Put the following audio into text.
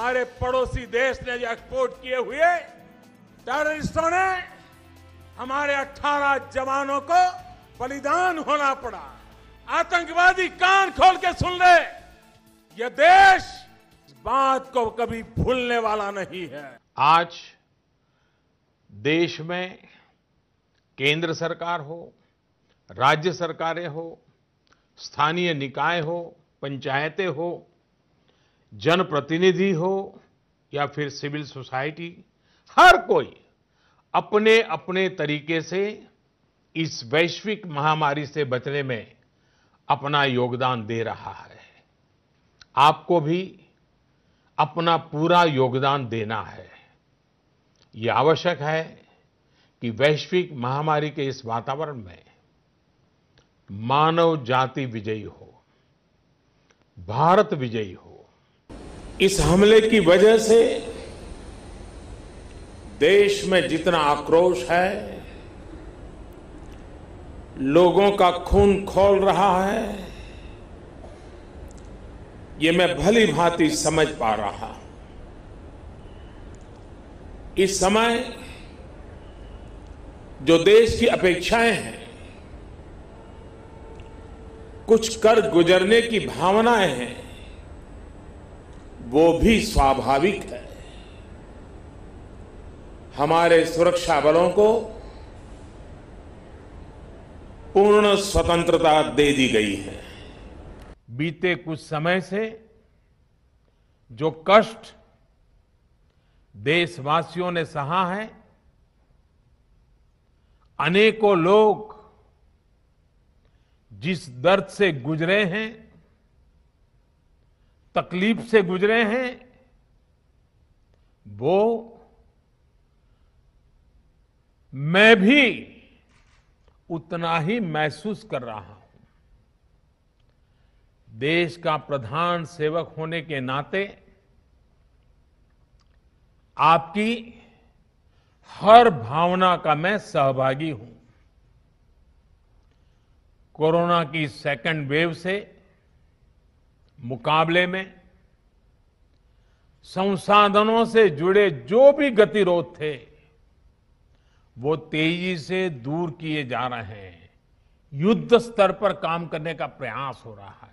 हमारे पड़ोसी देश ने जो एक्सपोर्ट किए हुए टेररिस्टों ने हमारे 18 जवानों को बलिदान होना पड़ा आतंकवादी कान खोल के सुन ले ये देश इस बात को कभी भूलने वाला नहीं है आज देश में केंद्र सरकार हो राज्य सरकारें हो स्थानीय निकाय हो पंचायतें हो जनप्रतिनिधि हो या फिर सिविल सोसाइटी हर कोई अपने अपने तरीके से इस वैश्विक महामारी से बचने में अपना योगदान दे रहा है आपको भी अपना पूरा योगदान देना है ये आवश्यक है कि वैश्विक महामारी के इस वातावरण में मानव जाति विजयी हो भारत विजयी हो इस हमले की वजह से देश में जितना आक्रोश है लोगों का खून खोल रहा है ये मैं भली भांति समझ पा रहा हूं इस समय जो देश की अपेक्षाएं हैं कुछ कर गुजरने की भावनाएं हैं वो भी स्वाभाविक है हमारे सुरक्षा बलों को पूर्ण स्वतंत्रता दे दी गई है बीते कुछ समय से जो कष्ट देशवासियों ने सहा है अनेकों लोग जिस दर्द से गुजरे हैं तकलीफ से गुजरे हैं वो मैं भी उतना ही महसूस कर रहा हूं देश का प्रधान सेवक होने के नाते आपकी हर भावना का मैं सहभागी हूं कोरोना की सेकंड वेव से मुकाबले में संसाधनों से जुड़े जो भी गतिरोध थे वो तेजी से दूर किए जा रहे हैं युद्ध स्तर पर काम करने का प्रयास हो रहा है